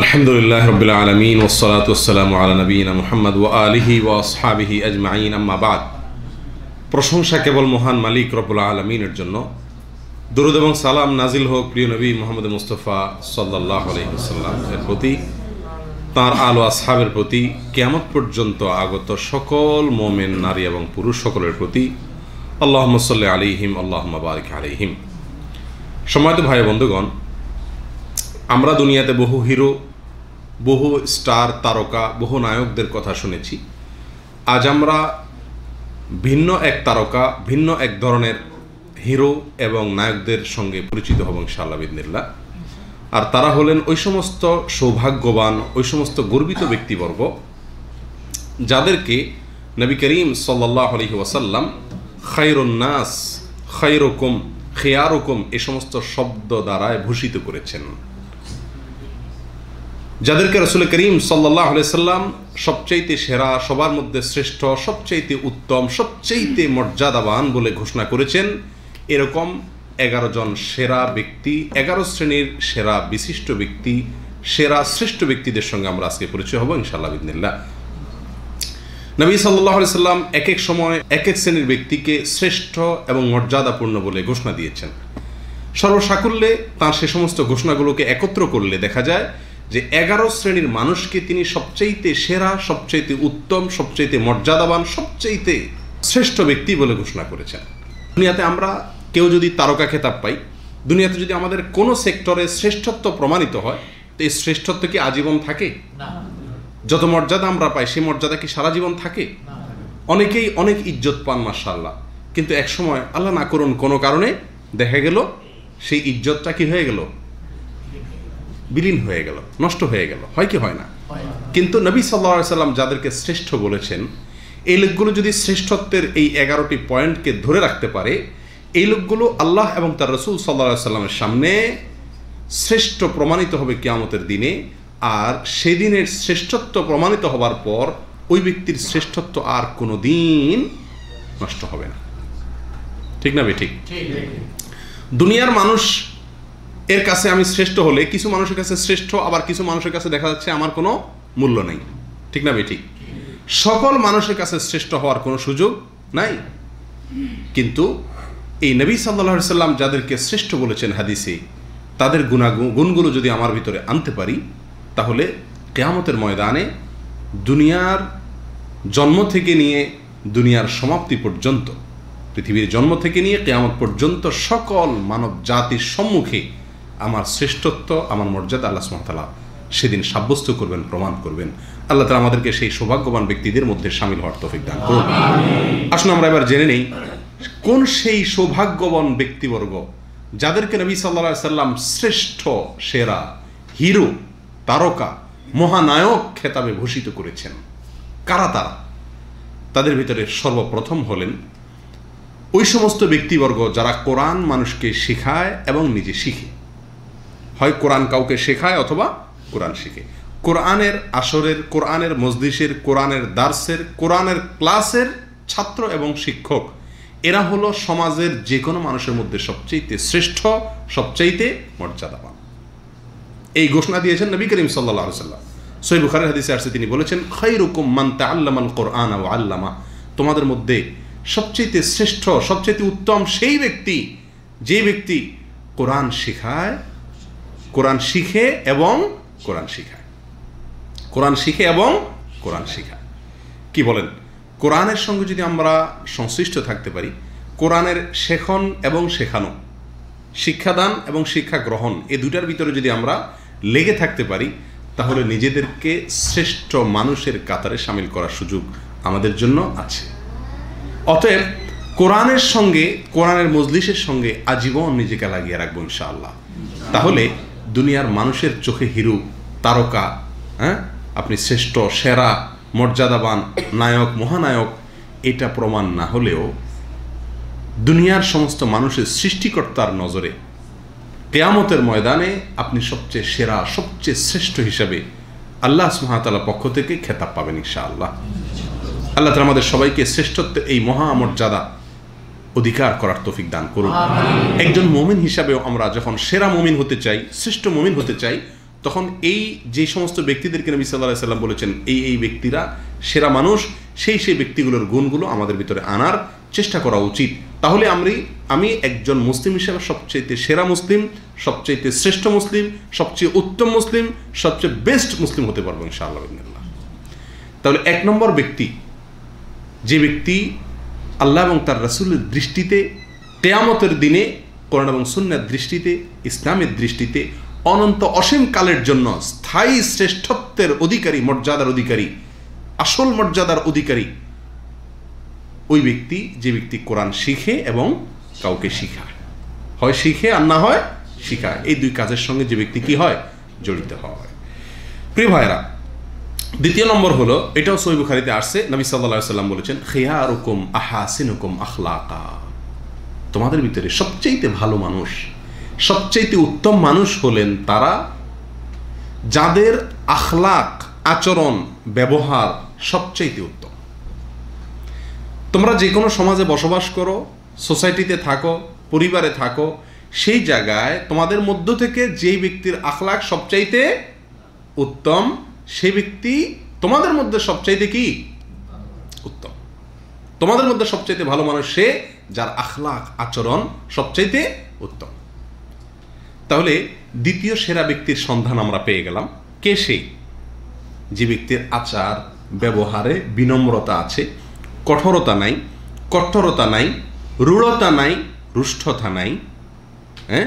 আলহামদুলিল্লাহ রবিল আলমিন ওসলাতাম আলা নবীন মোহাম্মদ ও আলিহি ও আসহাবিহি আজমাইন আম্মাবাদ প্রশংসা কেবল মহান মালিক রবুল আলমিনের জন্য দুরুদ এবং সালাম নাজিল হোক প্রিয় নবী মোহাম্মদ মুস্তফা সাল্লাহ আলহিহসাল্লামের প্রতি তাঁর আলো আসহাবের প্রতি কেমন পর্যন্ত আগত সকল মোমেন নারী এবং পুরুষ সকলের প্রতি আল্লাহ মসল্লা আলিহিম আল্লাহ বারিক আলিহিম সময়ত ভাই বন্ধুগণ আমরা দুনিয়াতে বহু হিরো বহু স্টার তারকা বহু নায়কদের কথা শুনেছি আজ আমরা ভিন্ন এক তারকা ভিন্ন এক ধরনের হিরো এবং নায়কদের সঙ্গে পরিচিত হব ইনশাআল্লাহ আর তারা হলেন ওই সমস্ত সৌভাগ্যবান ওই সমস্ত গর্বিত ব্যক্তিবর্গ যাদেরকে নবী করিম সাল্লাহ আলহি ওয়াসাল্লাম খায়রুন্নাস খায়রকম খেয়ারকম এ সমস্ত শব্দ দ্বারায় ভূষিত করেছেন যাদেরকে রসুল করিম সাল্লাহ সাল্লাম সবচাইতে সেরা সবার মধ্যে শ্রেষ্ঠ সবচাইতে উত্তম সবচাইতে মর্যাদাবান বলে ঘোষণা করেছেন এরকম এগারো জন সেরা ব্যক্তি এগারো শ্রেণীর সেরা বিশিষ্ট ব্যক্তি সেরা শ্রেষ্ঠ ব্যক্তিদের সঙ্গে আমরা আজকে পরিচয় হব ইনশাআল্লাহ বিদিনিল্লা নবী সাল্লাহ সাল্লাম এক এক সময় এক এক শ্রেণীর ব্যক্তিকে শ্রেষ্ঠ এবং মর্যাদাপূর্ণ বলে ঘোষণা দিয়েছেন সর্বসাকুল্যে তাঁর সে সমস্ত ঘোষণাগুলোকে একত্র করলে দেখা যায় যে এগারো শ্রেণীর মানুষকে তিনি সবচাইতে সেরা সবচাইতে উত্তম সবচাইতে মর্যাদাবান সবচাইতে শ্রেষ্ঠ ব্যক্তি বলে ঘোষণা করেছেন দুনিয়াতে আমরা কেউ যদি তারকা খেতাব পাই দুনিয়াতে যদি আমাদের কোনো সেক্টরে শ্রেষ্ঠত্ব প্রমাণিত হয় তো এই শ্রেষ্ঠত্ব কি আজীবন থাকে যত মর্যাদা আমরা পাই সেই মর্যাদা কি সারা জীবন থাকে অনেকেই অনেক ইজ্জত পান মার্শাল্লাহ কিন্তু একসময় আল্লাহ না করুন কোনো কারণে দেখা গেল সেই ইজ্জতটা কি হয়ে গেল বিলীন হয়ে গেল নষ্ট হয়ে গেল হয় কি হয় না কিন্তু নবী সাল্লা সাল্লাম যাদেরকে শ্রেষ্ঠ বলেছেন এই লোকগুলো যদি শ্রেষ্ঠত্বের এই এগারোটি পয়েন্টকে ধরে রাখতে পারে এই লোকগুলো আল্লাহ এবং তার রসুল সাল্লা সাল্লামের সামনে শ্রেষ্ঠ প্রমাণিত হবে কিয়ামতের দিনে আর সেদিনের শ্রেষ্ঠত্ব প্রমাণিত হবার পর ওই ব্যক্তির শ্রেষ্ঠত্ব আর কোনো দিন নষ্ট হবে না ঠিক না বে ঠিক দুনিয়ার মানুষ এর কাছে আমি শ্রেষ্ঠ হলে কিছু মানুষের কাছে শ্রেষ্ঠ আবার কিছু মানুষের কাছে দেখা যাচ্ছে আমার কোনো মূল্য নেই ঠিক না বেঠিক সকল মানুষের কাছে শ্রেষ্ঠ হওয়ার কোনো সুযোগ নাই কিন্তু এই নবী সাল্লা সাল্লাম যাদেরকে শ্রেষ্ঠ বলেছেন হাদিসে তাদের গুণাগুণ গুণগুলো যদি আমার ভিতরে আনতে পারি তাহলে কেয়ামতের ময়দানে দুনিয়ার জন্ম থেকে নিয়ে দুনিয়ার সমাপ্তি পর্যন্ত পৃথিবীর জন্ম থেকে নিয়ে কেয়ামত পর্যন্ত সকল মানব জাতির সম্মুখে আমার শ্রেষ্ঠত্ব আমার মর্যাদা আল্লাহ সুমতালা সেদিন সাব্যস্ত করবেন প্রমাণ করবেন আল্লাহ তালা আমাদেরকে সেই সৌভাগ্যবান ব্যক্তিদের মধ্যে সামিল হওয়ার তফিক দান করুন আসুন আমরা এবার জেনে নেই কোন সেই সৌভাগ্যবান ব্যক্তিবর্গ যাদেরকে নবী সাল্লা সাল্লাম শ্রেষ্ঠ সেরা হিরো তারকা মহানায়ক খেতাবে ভূষিত করেছেন কারা তারা তাদের ভিতরে সর্বপ্রথম হলেন ওই সমস্ত ব্যক্তিবর্গ যারা কোরআন মানুষকে শেখায় এবং নিজে শিখে হয় কোরআন কাউকে শেখায় অথবা কোরআন শিখে কোরআনের আসরের কোরআনের মজলিসের কোরআনের দার্সের কোরআনের ক্লাসের ছাত্র এবং শিক্ষক এরা হলো সমাজের যে কোনো মানুষের মধ্যে সবচেয়েতে শ্রেষ্ঠ সবচাইতে মর্যাদাবান এই ঘোষণা দিয়েছেন নবী করিম সাল্লা সাল্লাম সই বুখারের হাদিসে আসছে তিনি বলেছেন খাই খৈরুকুম মান্তা আল্লামাল কোরআন ও আল্লামা তোমাদের মধ্যে সবচেয়েতে শ্রেষ্ঠ সবচেয়ে উত্তম সেই ব্যক্তি যে ব্যক্তি কোরআন শেখায় কোরআন শিখে এবং কোরআন শিখায় কোরআন শিখে এবং কোরআন শিখায় কি বলেন কোরআনের সঙ্গে যদি আমরা সংশ্লিষ্ট থাকতে পারি কোরআনের শেখন এবং শেখানো শিক্ষাদান এবং শিক্ষা গ্রহণ এ দুটার ভিতরে যদি আমরা লেগে থাকতে পারি তাহলে নিজেদেরকে শ্রেষ্ঠ মানুষের কাতারে সামিল করার সুযোগ আমাদের জন্য আছে অতএব কোরআনের সঙ্গে কোরআনের মজলিসের সঙ্গে আজীবন নিজেকে লাগিয়ে রাখবো ইনশাআল্লাহ তাহলে দুনিয়ার মানুষের চোখে হিরু তারকা হ্যাঁ আপনি শ্রেষ্ঠ সেরা মর্যাদাবান নায়ক মহানায়ক এটা প্রমাণ না হলেও দুনিয়ার সমস্ত মানুষের সৃষ্টিকর্তার নজরে কেয়ামতের ময়দানে আপনি সবচেয়ে সেরা সবচেয়ে শ্রেষ্ঠ হিসাবে আল্লাহ সুহাতালার পক্ষ থেকে খেতাব পাবেন ইশা আল্লাহ আল্লাহ তালা আমাদের সবাইকে শ্রেষ্ঠত্বের এই মহামর্যাদা অধিকার করার তফিক দান করুন একজন মমিন হিসাবেও আমরা যখন সেরা মমিন হতে চাই শ্রেষ্ঠ মমিন হতে চাই তখন এই যে সমস্ত ব্যক্তিদেরকে নবী সাল্লাহ সাল্লাম বলেছেন এই এই ব্যক্তিরা সেরা মানুষ সেই সেই ব্যক্তিগুলোর গুণগুলো আমাদের ভিতরে আনার চেষ্টা করা উচিত তাহলে আমি আমি একজন মুসলিম হিসেবে সবচেয়ে সেরা মুসলিম সবচেয়ে শ্রেষ্ঠ মুসলিম সবচেয়ে উত্তম মুসলিম সবচেয়ে বেস্ট মুসলিম হতে পারবো ইনশাআল্লাহ তাহলে এক নম্বর ব্যক্তি যে ব্যক্তি আল্লাহ এবং তার রাসুলের দৃষ্টিতে তেয়ামতের দিনে কোরআন এবং সুন্নার দৃষ্টিতে ইসলামের দৃষ্টিতে অনন্ত অসীম কালের জন্য স্থায়ী শ্রেষ্ঠত্বের অধিকারী মর্যাদার অধিকারী আসল মর্যাদার অধিকারী ওই ব্যক্তি যে ব্যক্তি কোরআন শিখে এবং কাউকে শিখায় হয় শিখে আর না হয় শিখায় এই দুই কাজের সঙ্গে যে ব্যক্তি কি হয় জড়িত হয় প্রিয় ভাইরা দ্বিতীয় নম্বর হলো এটাও সই বুখারিতে আসছে নবী সাল্লা সাল্লাম বলেছেন খেয়া রকম আহাসিন রকম আখলাকা তোমাদের ভিতরে সবচেয়েতে ভালো মানুষ সবচেয়েতে উত্তম মানুষ হলেন তারা যাদের আখলাক আচরণ ব্যবহার সবচেয়েতে উত্তম তোমরা যে কোনো সমাজে বসবাস করো সোসাইটিতে থাকো পরিবারে থাকো সেই জায়গায় তোমাদের মধ্য থেকে যেই ব্যক্তির আখলাক সবচাইতে উত্তম সে ব্যক্তি তোমাদের মধ্যে সবচাইতে কি উত্তম তোমাদের মধ্যে সবচাইতে ভালো মানুষ সে যার আখলাখ আচরণ সবচাইতে উত্তম তাহলে দ্বিতীয় সেরা ব্যক্তির সন্ধান আমরা পেয়ে গেলাম কে সে যে ব্যক্তির আচার ব্যবহারে বিনম্রতা আছে কঠোরতা নাই কঠোরতা নাই রূঢ়তা নাই রুষ্ঠতা নাই হ্যাঁ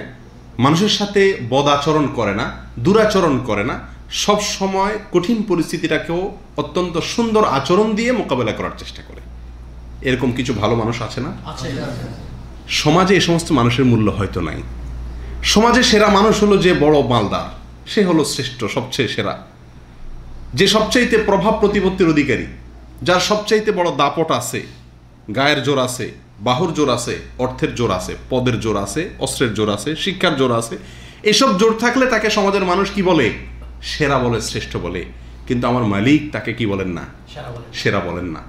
মানুষের সাথে বদাচরণ করে না দুরাচরণ করে না সব সময় কঠিন পরিস্থিতিটাকেও অত্যন্ত সুন্দর আচরণ দিয়ে মোকাবেলা করার চেষ্টা করে এরকম কিছু ভালো মানুষ আছে না সমাজে এ সমস্ত মানুষের মূল্য হয়তো নাই সমাজে সেরা মানুষ হলো যে বড় মালদার সে হলো শ্রেষ্ঠ সবচেয়ে সেরা যে সবচাইতে প্রভাব প্রতিপত্তির অধিকারী যার সবচাইতে বড় দাপট আছে গায়ের জোর আছে বাহুর জোর আছে অর্থের জোর আছে পদের জোর আছে অস্ত্রের জোর আছে শিক্ষার জোর আছে এসব জোর থাকলে তাকে সমাজের মানুষ কি বলে সেরা বলে শ্রেষ্ঠ বলে কিন্তু আমার মালিক তাকে কি বলেন না সেরা বলেন না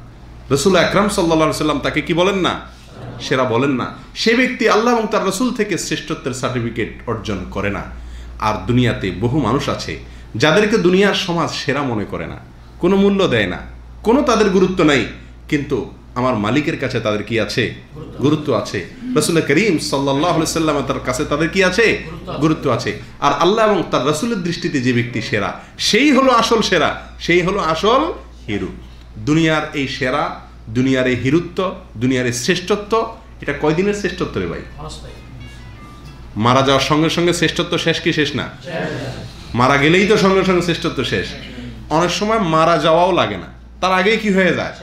রসুল আকরাম সাল্লা সাল্লাম তাকে কি বলেন না সেরা বলেন না সে ব্যক্তি আল্লাহ এবং তার রসুল থেকে শ্রেষ্ঠত্বের সার্টিফিকেট অর্জন করে না আর দুনিয়াতে বহু মানুষ আছে যাদেরকে দুনিয়ার সমাজ সেরা মনে করে না কোনো মূল্য দেয় না কোনো তাদের গুরুত্ব নাই কিন্তু আমার মালিকের কাছে তাদের কি আছে গুরুত্ব আছে রসুল করিম সাল্লাহ তার কাছে তাদের কি আছে গুরুত্ব আছে আর আল্লাহ এবং তার রসুলের দৃষ্টিতে যে ব্যক্তি সেরা সেই হলো আসল সেরা সেই হলো আসল হিরু দুনিয়ার এই সেরা দুনিয়ার এই হিরুত্ব দুনিয়ার এই শ্রেষ্ঠত্ব এটা কয়দিনের শ্রেষ্ঠত্ব রে ভাই মারা যাওয়ার সঙ্গে সঙ্গে শ্রেষ্ঠত্ব শেষ কি শেষ না মারা গেলেই তো সঙ্গে সঙ্গে শ্রেষ্ঠত্ব শেষ অনেক সময় মারা যাওয়াও লাগে না তার আগে কি হয়ে যায়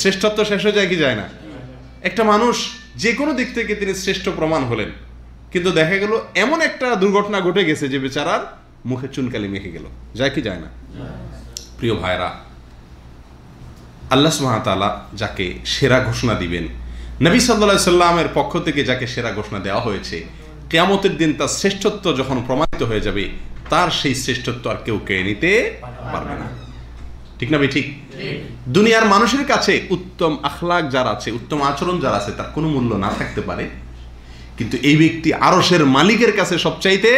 শ্রেষ্ঠত্ব শেষ হয়ে যায় কি যায় না একটা মানুষ যে কোনো দিক থেকে তিনি শ্রেষ্ঠ প্রমাণ হলেন কিন্তু দেখা গেল এমন একটা দুর্ঘটনা ঘটে গেছে যে বেচারার মুখে চুনকালি মেখে গেল যায় কি যায় না প্রিয় ভাইরা আল্লাহ মাহাতালা যাকে সেরা ঘোষণা দিবেন নবী সাল্লা সাল্লামের পক্ষ থেকে যাকে সেরা ঘোষণা দেওয়া হয়েছে কেয়ামতের দিন তার শ্রেষ্ঠত্ব যখন প্রমাণিত হয়ে যাবে তার সেই শ্রেষ্ঠত্ব আর কেউ কেড়ে নিতে পারবে না ঠিক না ভাই ঠিক দুনিয়ার মানুষের কাছে উত্তম আখলাক যার আছে উত্তম আচরণ যার আছে তার কোনো মূল্য না থাকতে পারে কিন্তু এই ব্যক্তি আরসের মালিকের কাছে সবচাইতে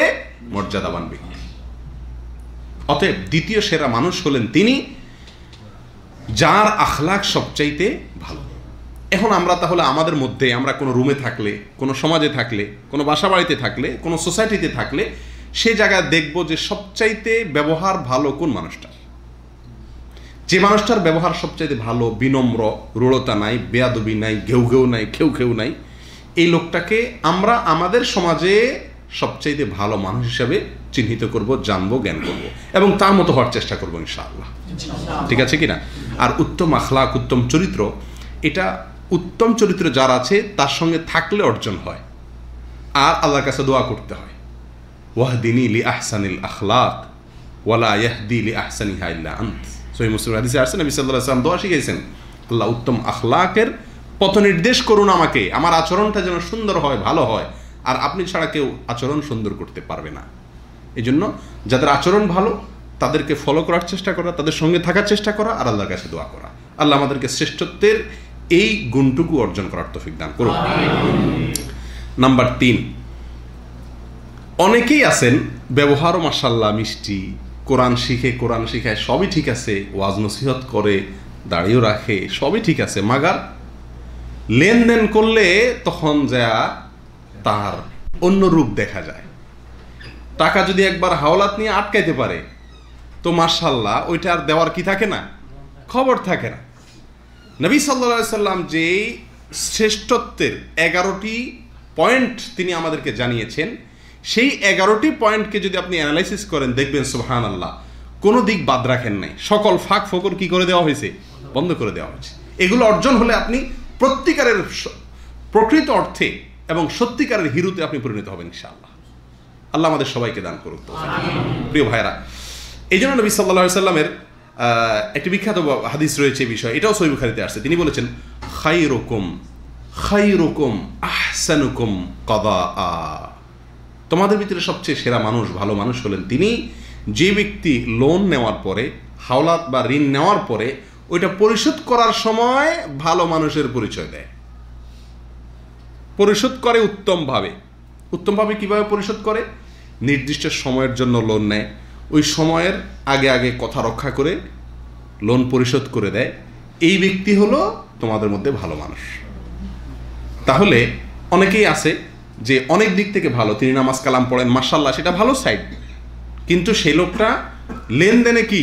মর্যাদাবান ব্যক্তি অতএব দ্বিতীয় সেরা মানুষ হলেন তিনি যার আখলাক সবচাইতে ভালো এখন আমরা তাহলে আমাদের মধ্যে আমরা কোনো রুমে থাকলে কোনো সমাজে থাকলে কোনো বাসা বাড়িতে থাকলে কোনো সোসাইটিতে থাকলে সে জায়গায় দেখব যে সবচাইতে ব্যবহার ভালো কোন মানুষটা যে মানুষটার ব্যবহার সবচেয়ে ভালো বিনম্র রূঢ়তা নাই বেয়াদবি নাই ঘেউ ঘেউ নাই খেউ খেউ নাই এই লোকটাকে আমরা আমাদের সমাজে সবচেয়ে ভালো মানুষ হিসাবে চিহ্নিত করব জানবো জ্ঞান করব এবং তার মতো হওয়ার চেষ্টা করবো ইনশাআল্লাহ ঠিক আছে কিনা আর উত্তম আখলাক উত্তম চরিত্র এটা উত্তম চরিত্র যার আছে তার সঙ্গে থাকলে অর্জন হয় আর আল্লাহর কাছে দোয়া করতে হয় ওয়াহদিনী লি আহসানিল আখলাক ওয়ালা ইয়াহদি লি আহসানি হাইল্লা আন্ত সহি মুসলিম হাদিসে আসছে নবী সাল্লাহ আসলাম দোয়া শিখেছেন আল্লাহ উত্তম আখলাকের পথ নির্দেশ করুন আমাকে আমার আচরণটা যেন সুন্দর হয় ভালো হয় আর আপনি ছাড়া কেউ আচরণ সুন্দর করতে পারবে না এই জন্য যাদের আচরণ ভালো তাদেরকে ফলো করার চেষ্টা করা তাদের সঙ্গে থাকার চেষ্টা করা আর আল্লাহর কাছে দোয়া করা আল্লাহ আমাদেরকে শ্রেষ্ঠত্বের এই গুণটুকু অর্জন করার তফিক দান করুন নাম্বার তিন অনেকেই আছেন ব্যবহারও মাসাল্লাহ মিষ্টি কোরআন শিখে কোরআন শিখায় সবই ঠিক আছে ওয়াজ নসিহত করে দাঁড়িয়েও রাখে সবই ঠিক আছে মাগার লেনদেন করলে তখন যা তার অন্য রূপ দেখা যায় টাকা যদি একবার হাওলাত নিয়ে আটকাইতে পারে তো মার্শাল্লাহ ওইটা আর দেওয়ার কি থাকে না খবর থাকে না নবী সাল্লা সাল্লাম যে শ্রেষ্ঠত্বের এগারোটি পয়েন্ট তিনি আমাদেরকে জানিয়েছেন সেই এগারোটি পয়েন্টকে যদি আপনি অ্যানালাইসিস করেন দেখবেন সুহান আল্লাহ কোনো দিক বাদ রাখেন নাই সকল ফাঁক ফকর কি করে দেওয়া হয়েছে বন্ধ করে দেওয়া হয়েছে এগুলো অর্জন হলে আপনি প্রত্যেকারের প্রকৃত অর্থে এবং সত্যিকারের হিরুতে আপনি পরিণত হবেন ইশা আল্লাহ আমাদের সবাইকে দান করুক প্রিয় ভাইরা এই জন্য নবী সাল্লা সাল্লামের একটি বিখ্যাত হাদিস রয়েছে এই বিষয়ে এটাও খালিতে আসছে তিনি বলেছেন খাই রকম খাই রকম আহসানুকুম কদা আ তোমাদের ভিতরে সবচেয়ে সেরা মানুষ ভালো মানুষ হলেন তিনি যে ব্যক্তি লোন নেওয়ার পরে হাওলাত বা ঋণ নেওয়ার পরে ওইটা পরিশোধ করার সময় ভালো মানুষের পরিচয় দেয় পরিশোধ করে উত্তমভাবে উত্তমভাবে কিভাবে পরিশোধ করে নির্দিষ্ট সময়ের জন্য লোন নেয় ওই সময়ের আগে আগে কথা রক্ষা করে লোন পরিশোধ করে দেয় এই ব্যক্তি হলো তোমাদের মধ্যে ভালো মানুষ তাহলে অনেকেই আছে যে অনেক দিক থেকে ভালো তিনি নামাজ কালাম পড়েন মার্শাল্লাহ সেটা ভালো সাইড কিন্তু সে লোকটা লেনদেনে কি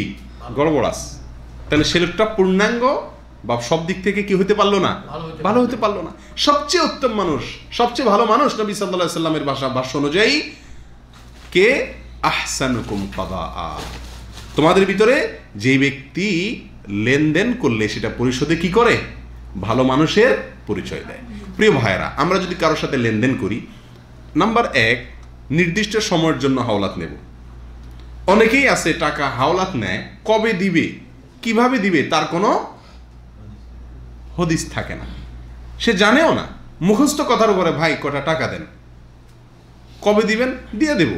গড়বড়াস তাহলে সে লোকটা পূর্ণাঙ্গ বা সব দিক থেকে কি হতে পারলো না ভালো হতে পারলো না সবচেয়ে উত্তম মানুষ সবচেয়ে ভালো মানুষ নবী সাল্লাহ সাল্লামের ভাষা ভাষ্য অনুযায়ী কে আহসান তোমাদের ভিতরে যে ব্যক্তি লেনদেন করলে সেটা পরিশোধে কি করে ভালো মানুষের পরিচয় দেয় প্রিয় ভাইয়েরা আমরা যদি কারোর সাথে লেনদেন করি নাম্বার এক নির্দিষ্ট সময়ের জন্য হাওলাত নেব অনেকেই আছে টাকা হাওলাত নেয় কবে দিবে কিভাবে দিবে তার কোনো হদিস থাকে না সে জানেও না মুখস্থ কথার উপরে ভাই কটা টাকা দেন কবে দিবেন দিয়ে দেব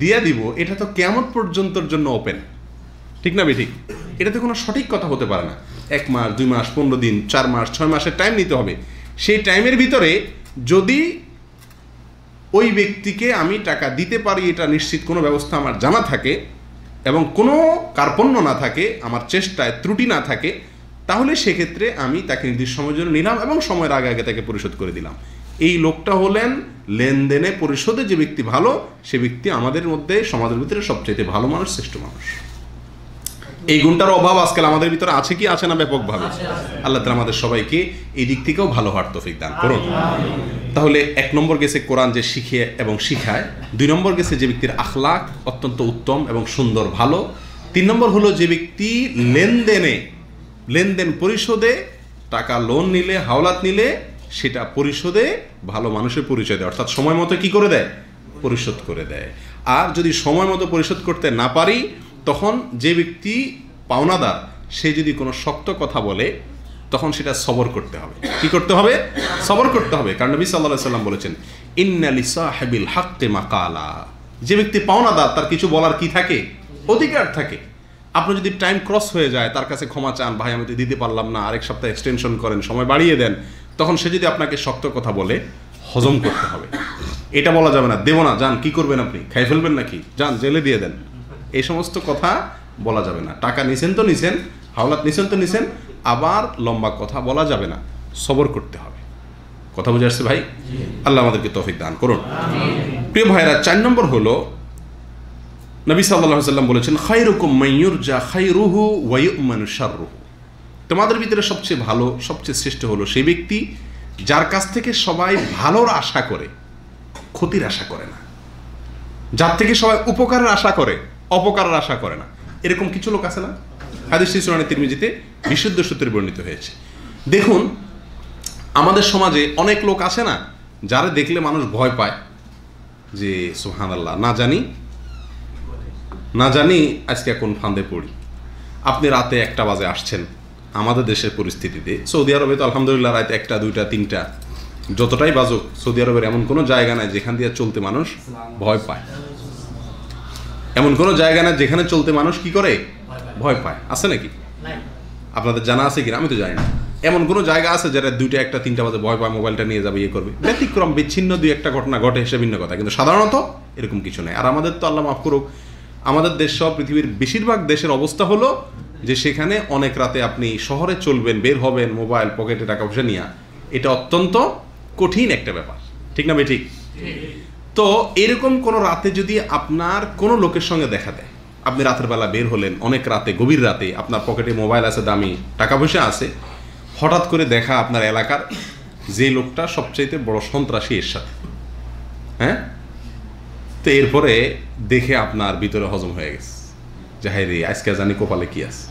দিয়ে দিব এটা তো কেমন পর্যন্তর জন্য ওপেন ঠিক না ঠিক তো কোনো সঠিক কথা হতে পারে না এক মাস দুই মাস পনেরো দিন চার মাস ছয় মাসের টাইম নিতে হবে সেই টাইমের ভিতরে যদি ওই ব্যক্তিকে আমি টাকা দিতে পারি এটা নিশ্চিত কোনো ব্যবস্থা আমার জানা থাকে এবং কোনো কার্পণ্য না থাকে আমার চেষ্টায় ত্রুটি না থাকে তাহলে সেক্ষেত্রে আমি তাকে নির্দিষ্ট সময়ের জন্য নিলাম এবং সময়ের আগে আগে তাকে পরিশোধ করে দিলাম এই লোকটা হলেন লেনদেনে পরিশোধে যে ব্যক্তি ভালো সে ব্যক্তি আমাদের মধ্যে সমাজের ভিতরে সবচেয়ে ভালো মানুষ শ্রেষ্ঠ মানুষ এই গুণটার অভাব আজকাল আমাদের ভিতরে আছে কি আছে না ব্যাপকভাবে আল্লাহ তালা আমাদের সবাইকে এই দিক থেকেও ভালো হওয়ার তফিক দান করুন তাহলে এক নম্বর গেছে কোরআন যে শিখে এবং শিখায় দুই নম্বর গেছে যে ব্যক্তির আখলাক অত্যন্ত উত্তম এবং সুন্দর ভালো তিন নম্বর হলো যে ব্যক্তি লেনদেনে লেনদেন পরিশোধে টাকা লোন নিলে হাওলাত নিলে সেটা পরিশোধে ভালো মানুষের পরিচয় দেয় অর্থাৎ সময় মতো কী করে দেয় পরিশোধ করে দেয় আর যদি সময় মতো পরিশোধ করতে না পারি তখন যে ব্যক্তি পাওনাদার সে যদি কোনো শক্ত কথা বলে তখন সেটা সবর করতে হবে কি করতে হবে সবর করতে হবে কারণ নবী সাল্লা সাল্লাম বলেছেন ইন্নালি সাহেবিল মা মাকালা যে ব্যক্তি পাওনাদার তার কিছু বলার কি থাকে অধিকার থাকে আপনি যদি টাইম ক্রস হয়ে যায় তার কাছে ক্ষমা চান ভাই আমি তো দিতে পারলাম না আরেক সপ্তাহ এক্সটেনশন করেন সময় বাড়িয়ে দেন তখন সে যদি আপনাকে শক্ত কথা বলে হজম করতে হবে এটা বলা যাবে না দেব না যান কি করবেন আপনি খাই ফেলবেন নাকি যান জেলে দিয়ে দেন এই সমস্ত কথা বলা যাবে না টাকা নিছেন তো নিছেন হাওলাত নিছেন তো নিছেন আবার লম্বা কথা বলা যাবে না সবর করতে হবে কথা বুঝে আসছে ভাই আল্লাহ আমাদেরকে তফিক দান করুন প্রিয় ভাইরা চার নম্বর হলো নবী সাল্লাহ সাল্লাম বলেছেন খাইরুকুম ময়ূর যা খাইরুহু ওয়ুমানু শাররুহু তোমাদের ভিতরে সবচেয়ে ভালো সবচেয়ে শ্রেষ্ঠ হলো সেই ব্যক্তি যার কাছ থেকে সবাই ভালোর আশা করে ক্ষতির আশা করে না যার থেকে সবাই উপকারের আশা করে অপকার আশা করে না এরকম কিছু লোক আছে না হাদিস সুরানি তিরমিজিতে বিশুদ্ধ সূত্রে বর্ণিত হয়েছে দেখুন আমাদের সমাজে অনেক লোক আছে না যারা দেখলে মানুষ ভয় পায় যে সোহান আল্লাহ না জানি না জানি আজকে কোন ফান্দে পড়ি আপনি রাতে একটা বাজে আসছেন আমাদের দেশের পরিস্থিতিতে সৌদি আরবে তো আলহামদুলিল্লাহ রাতে একটা দুইটা তিনটা যতটাই বাজুক সৌদি আরবের এমন কোনো জায়গা নাই যেখান দিয়ে চলতে মানুষ ভয় পায় এমন কোনো জায়গা না যেখানে চলতে মানুষ কি করে ভয় পায় আছে নাকি আপনাদের জানা আছে কিনা আমি তো জানি না এমন কোনো জায়গা আছে যারা দুইটা একটা তিনটা বাজে ভয় পায় মোবাইলটা নিয়ে যাবে ইয়ে করবে ব্যতিক্রম বিচ্ছিন্ন দুই একটা ঘটনা ঘটে সে ভিন্ন কথা কিন্তু সাধারণত এরকম কিছু নেই আর আমাদের তো আল্লাহ মাফ করুক আমাদের দেশ সহ পৃথিবীর বেশিরভাগ দেশের অবস্থা হলো যে সেখানে অনেক রাতে আপনি শহরে চলবেন বের হবেন মোবাইল পকেটে টাকা পয়সা নিয়ে এটা অত্যন্ত কঠিন একটা ব্যাপার ঠিক না ভাই ঠিক তো এরকম কোনো রাতে যদি আপনার কোনো লোকের সঙ্গে দেখা দেয় আপনি রাতের বেলা বের হলেন অনেক রাতে গভীর রাতে আপনার পকেটে মোবাইল আছে দামি টাকা পয়সা আছে হঠাৎ করে দেখা আপনার এলাকার যে লোকটা সবচাইতে বড় সন্ত্রাসী এর সাথে হ্যাঁ তো এরপরে দেখে আপনার ভিতরে হজম হয়ে গেছে যে রে আজকে জানি কপালে কি আছে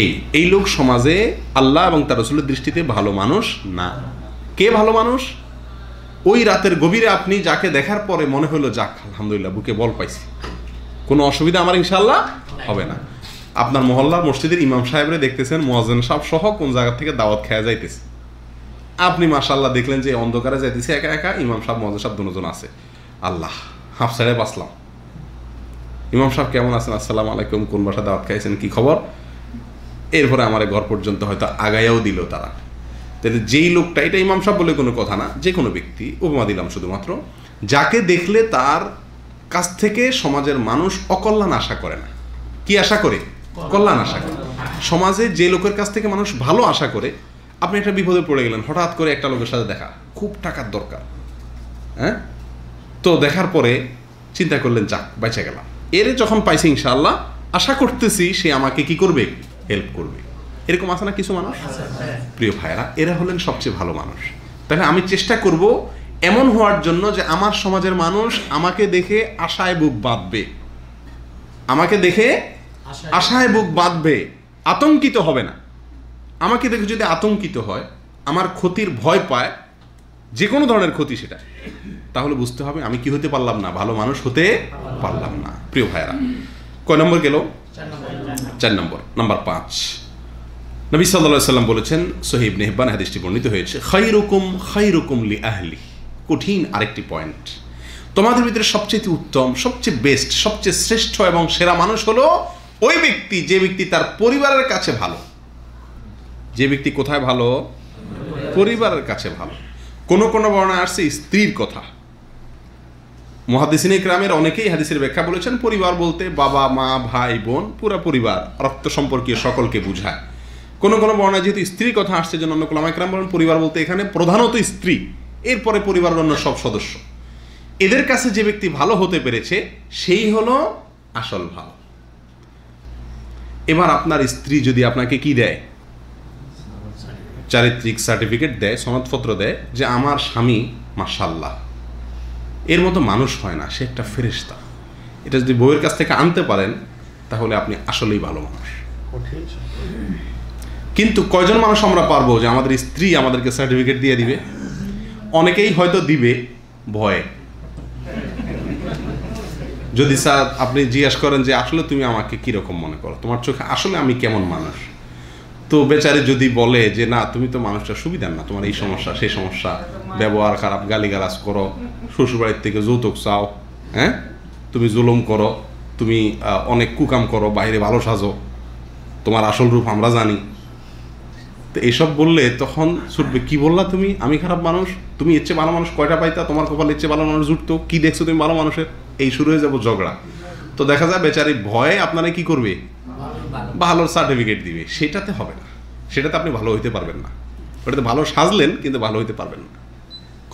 এই এই লোক সমাজে আল্লাহ এবং তার রসুলের দৃষ্টিতে ভালো মানুষ না কে ভালো মানুষ ওই রাতের গভীরে আপনি যাকে দেখার পরে মনে হলো যাক আলহামদুলিল্লাহ বুকে বল পাইছি কোনো অসুবিধা আমার ইনশাল্লাহ হবে না আপনার মহল্লার মসজিদের ইমাম সাহেবরে দেখতেছেন মোয়াজেন সাহ সহ কোন জায়গা থেকে দাওয়াত খেয়া যাইতেছে আপনি মাশাল্লাহ দেখলেন যে অন্ধকারে যাইতেছে একা একা ইমাম সাহেব মোয়াজেন সাহেব দুজন আছে আল্লাহ হাফ সাইডে আসলাম ইমাম সাহেব কেমন আছেন আসসালাম আলাইকুম কোন বাসা দাওয়াত খাইছেন কি খবর এরপরে আমার ঘর পর্যন্ত হয়তো আগাইয়াও দিল তারা তাহলে যেই লোকটা এটা ইমাম সাহেব বলে কোনো কথা না যে কোনো ব্যক্তি উপমা দিলাম শুধুমাত্র যাকে দেখলে তার কাছ থেকে সমাজের মানুষ অকল্যাণ আশা করে না কি আশা করে কল্যাণ আশা করে সমাজে যে লোকের কাছ থেকে মানুষ ভালো আশা করে আপনি একটা বিপদে পড়ে গেলেন হঠাৎ করে একটা লোকের সাথে দেখা খুব টাকার দরকার হ্যাঁ তো দেখার পরে চিন্তা করলেন যাক বেঁচে গেলাম এর যখন পাইছি ইনশাল্লাহ আশা করতেছি সে আমাকে কি করবে হেল্প করবে এরকম আছে না কিছু মানুষ হ্যাঁ। প্রিয় ভাইরা এরা হলেন সবচেয়ে ভালো মানুষ তাহলে আমি চেষ্টা করব এমন হওয়ার জন্য যে আমার সমাজের মানুষ আমাকে দেখে আশায় বুক বাঁধবে আমাকে দেখে আশায় বুক বাঁধবে আতঙ্কিত হবে না আমাকে দেখে যদি আতঙ্কিত হয় আমার ক্ষতির ভয় পায় যে কোনো ধরনের ক্ষতি সেটা তাহলে বুঝতে হবে আমি কি হতে পারলাম না ভালো মানুষ হতে পারলাম না প্রিয় ভাইয়েরা কয় নম্বর গেল চার নম্বর নাম্বার পাঁচ নবী সাল্লা সাল্লাম বলেছেন সোহেব নেহবান হাদিসটি বর্ণিত হয়েছে খাই রকম লি আহলি কঠিন আরেকটি পয়েন্ট তোমাদের ভিতরে সবচেয়ে উত্তম সবচেয়ে বেস্ট সবচেয়ে শ্রেষ্ঠ এবং সেরা মানুষ হলো ওই ব্যক্তি যে ব্যক্তি তার পরিবারের কাছে ভালো যে ব্যক্তি কোথায় ভালো পরিবারের কাছে ভালো কোনো কোনো বর্ণায় আসছে স্ত্রীর কথা মহাদিসিনী গ্রামের অনেকেই হাদিসের ব্যাখ্যা বলেছেন পরিবার বলতে বাবা মা ভাই বোন পুরা পরিবার রক্ত সম্পর্কীয় সকলকে বুঝায় কোনো কোনো বর্ণায় যেহেতু স্ত্রীর কথা আসছে যে অন্য একরাম বলেন পরিবার বলতে এখানে প্রধানত স্ত্রী এরপরে পরিবারের অন্য সব সদস্য এদের কাছে যে ব্যক্তি ভালো হতে পেরেছে সেই হলো আসল ভালো এবার আপনার স্ত্রী যদি আপনাকে কি দেয় চারিত্রিক সার্টিফিকেট দেয় সনদপত্র দেয় যে আমার স্বামী মাসাল্লাহ এর মতো মানুষ হয় না সে একটা ফেরিস্তা এটা যদি বইয়ের কাছ থেকে আনতে পারেন তাহলে আপনি আসলেই ভালো মানুষ কিন্তু কয়জন মানুষ আমরা পারবো যে আমাদের স্ত্রী আমাদেরকে সার্টিফিকেট দিয়ে দিবে অনেকেই হয়তো দিবে ভয়ে যদি স্যার আপনি জিজ্ঞাসা করেন যে আসলে তুমি আমাকে কীরকম মনে করো তোমার চোখে আসলে আমি কেমন মানুষ তো বেচারে যদি বলে যে না তুমি তো মানুষটা সুবিধার না তোমার এই সমস্যা সেই সমস্যা ব্যবহার খারাপ গালিগালাজ করো শ্বশুরবাড়ির থেকে যৌতুক চাও হ্যাঁ তুমি জুলুম করো তুমি অনেক কুকাম করো বাইরে ভালো সাজো তোমার আসল রূপ আমরা জানি তো এইসব বললে তখন ছুটবে কি বললা তুমি আমি খারাপ মানুষ তুমি এর চেয়ে ভালো মানুষ কয়টা পাইতা তোমার কপাল চেয়ে ভালো মানুষ জুটতো কি দেখছো তুমি ভালো মানুষের এই শুরু হয়ে যাবো ঝগড়া তো দেখা যায় বেচারি ভয়ে আপনারা কি করবে ভালো সার্টিফিকেট দিবে সেটাতে হবে না সেটাতে আপনি ভালো হইতে পারবেন না ওটাতে ভালো সাজলেন কিন্তু ভালো হইতে পারবেন না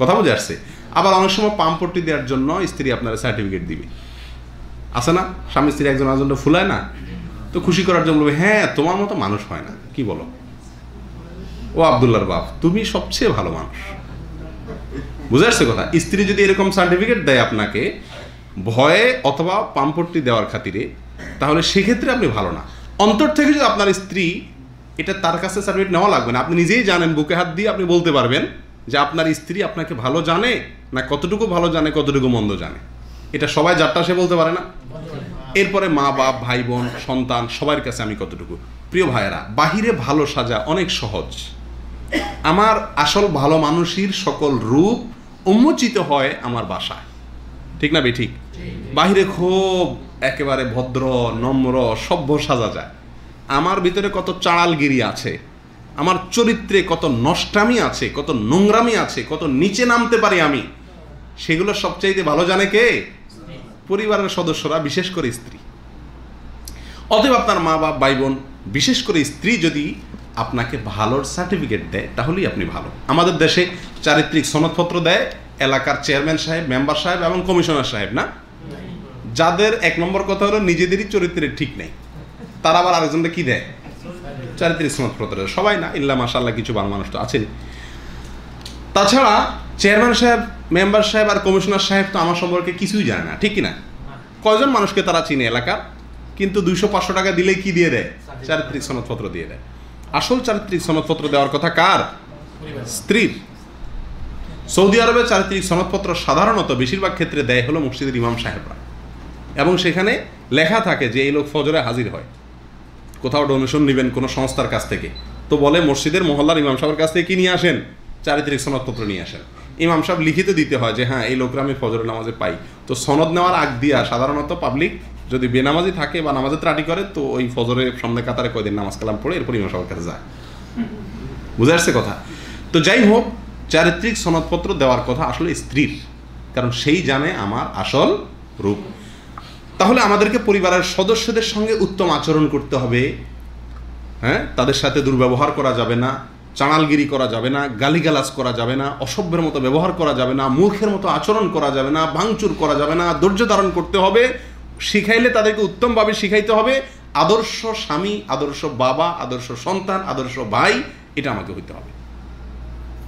কথা বুঝে আসছে আবার অনেক সময় পাম্পটি দেওয়ার জন্য স্ত্রী আপনারা সার্টিফিকেট দিবে আছে না স্বামী স্ত্রী একজন আজন্ড ফুলায় না তো খুশি করার জন্য বলবে হ্যাঁ তোমার মতো মানুষ হয় না কি বলো ও আবদুল্লার বাপ তুমি সবচেয়ে ভালো মানুষ বুঝে আসছে কথা স্ত্রী যদি এরকম সার্টিফিকেট দেয় আপনাকে ভয়ে অথবা পাম্পটি দেওয়ার খাতিরে তাহলে সেক্ষেত্রে আপনি ভালো না অন্তর থেকে যদি আপনার স্ত্রী এটা তার কাছে সার্টিফিকেট নেওয়া লাগবে না আপনি নিজেই জানেন বুকে হাত দিয়ে আপনি বলতে পারবেন যে আপনার স্ত্রী আপনাকে ভালো জানে না কতটুকু ভালো জানে কতটুকু মন্দ জানে এটা সবাই যাত্রা সে বলতে পারে না এরপরে মা বাপ ভাই বোন সন্তান সবার কাছে আমি কতটুকু প্রিয় ভাইয়েরা বাহিরে ভালো সাজা অনেক সহজ আমার আসল ভালো মানুষের সকল রূপ উন্মোচিত হয় আমার বাসায় ঠিক না বেঠিক বাহিরে খুব একেবারে ভদ্র নম্র সভ্য সাজা যায় আমার ভিতরে কত চাড়ালগিরি আছে আমার চরিত্রে কত নষ্টামি আছে কত নোংরামি আছে কত নিচে নামতে পারি আমি সেগুলো সবচাইতে ভালো জানে কে পরিবারের সদস্যরা বিশেষ করে স্ত্রী অতএব আপনার মা বাপ ভাই বোন বিশেষ করে স্ত্রী যদি আপনাকে ভালোর সার্টিফিকেট দেয় তাহলেই আপনি ভালো আমাদের দেশে চারিত্রিক সনদপত্র দেয় এলাকার চেয়ারম্যান সাহেব মেম্বার সাহেব এবং কমিশনার সাহেব না যাদের এক নম্বর কথা হলো নিজেদেরই চরিত্রের ঠিক নেই তারা আবার আরেকজনকে কী দেয় চারিত্রিক সনদপত্র দেয় সবাই না ইল্লা মাসাল্লাহ কিছু বাংলা মানুষ তো আছে তাছাড়া চেয়ারম্যান সাহেব মেম্বার সাহেব আর কমিশনার সাহেব তো আমার সম্পর্কে কিছুই জানে না ঠিক কিনা কয়জন মানুষকে তারা চিনে এলাকার কিন্তু দুইশো পাঁচশো টাকা দিলে কি দিয়ে দেয় চারিত্রিক সনদপত্র দিয়ে দেয় আসল চারিত্রিক সনদপত্র দেওয়ার কথা কার স্ত্রীর সৌদি আরবের চারিত্রিক সনদপত্র সাধারণত বেশিরভাগ ক্ষেত্রে দেয় হলো মুর্শিদের ইমাম সাহেবরা এবং সেখানে লেখা থাকে যে এই লোক ফজরে হাজির হয় কোথাও ডোনেশন নেবেন কোনো সংস্থার কাছ থেকে তো বলে মসজিদের মহল্লার ইমাম সাহেবের কাছ থেকে কী নিয়ে আসেন চারিত্রিক সনদপত্র নিয়ে আসেন ইমাম সাহেব লিখিত দিতে হয় যে হ্যাঁ এই লোকরা আমি ফজরের নামাজে পাই তো সনদ নেওয়ার আগ দিয়া সাধারণত পাবলিক যদি বেনামাজি থাকে বা নামাজে ত্রাটি করে তো ওই ফজরে সামনে কাতারে কয়দিন নামাজ কালাম পড়ে এরপর ইমাম সাহেবের কাছে যায় বুঝে আসছে কথা তো যাই হোক চারিত্রিক সনদপত্র দেওয়ার কথা আসলে স্ত্রীর কারণ সেই জানে আমার আসল রূপ তাহলে আমাদেরকে পরিবারের সদস্যদের সঙ্গে উত্তম আচরণ করতে হবে হ্যাঁ তাদের সাথে দুর্ব্যবহার করা যাবে না চাঁড়ালগিরি করা যাবে না গালিগালাজ করা যাবে না অসভ্যের মতো ব্যবহার করা যাবে না মূর্খের মতো আচরণ করা যাবে না ভাঙচুর করা যাবে না ধৈর্য ধারণ করতে হবে শিখাইলে তাদেরকে উত্তমভাবে শিখাইতে হবে আদর্শ স্বামী আদর্শ বাবা আদর্শ সন্তান আদর্শ ভাই এটা আমাকে হইতে হবে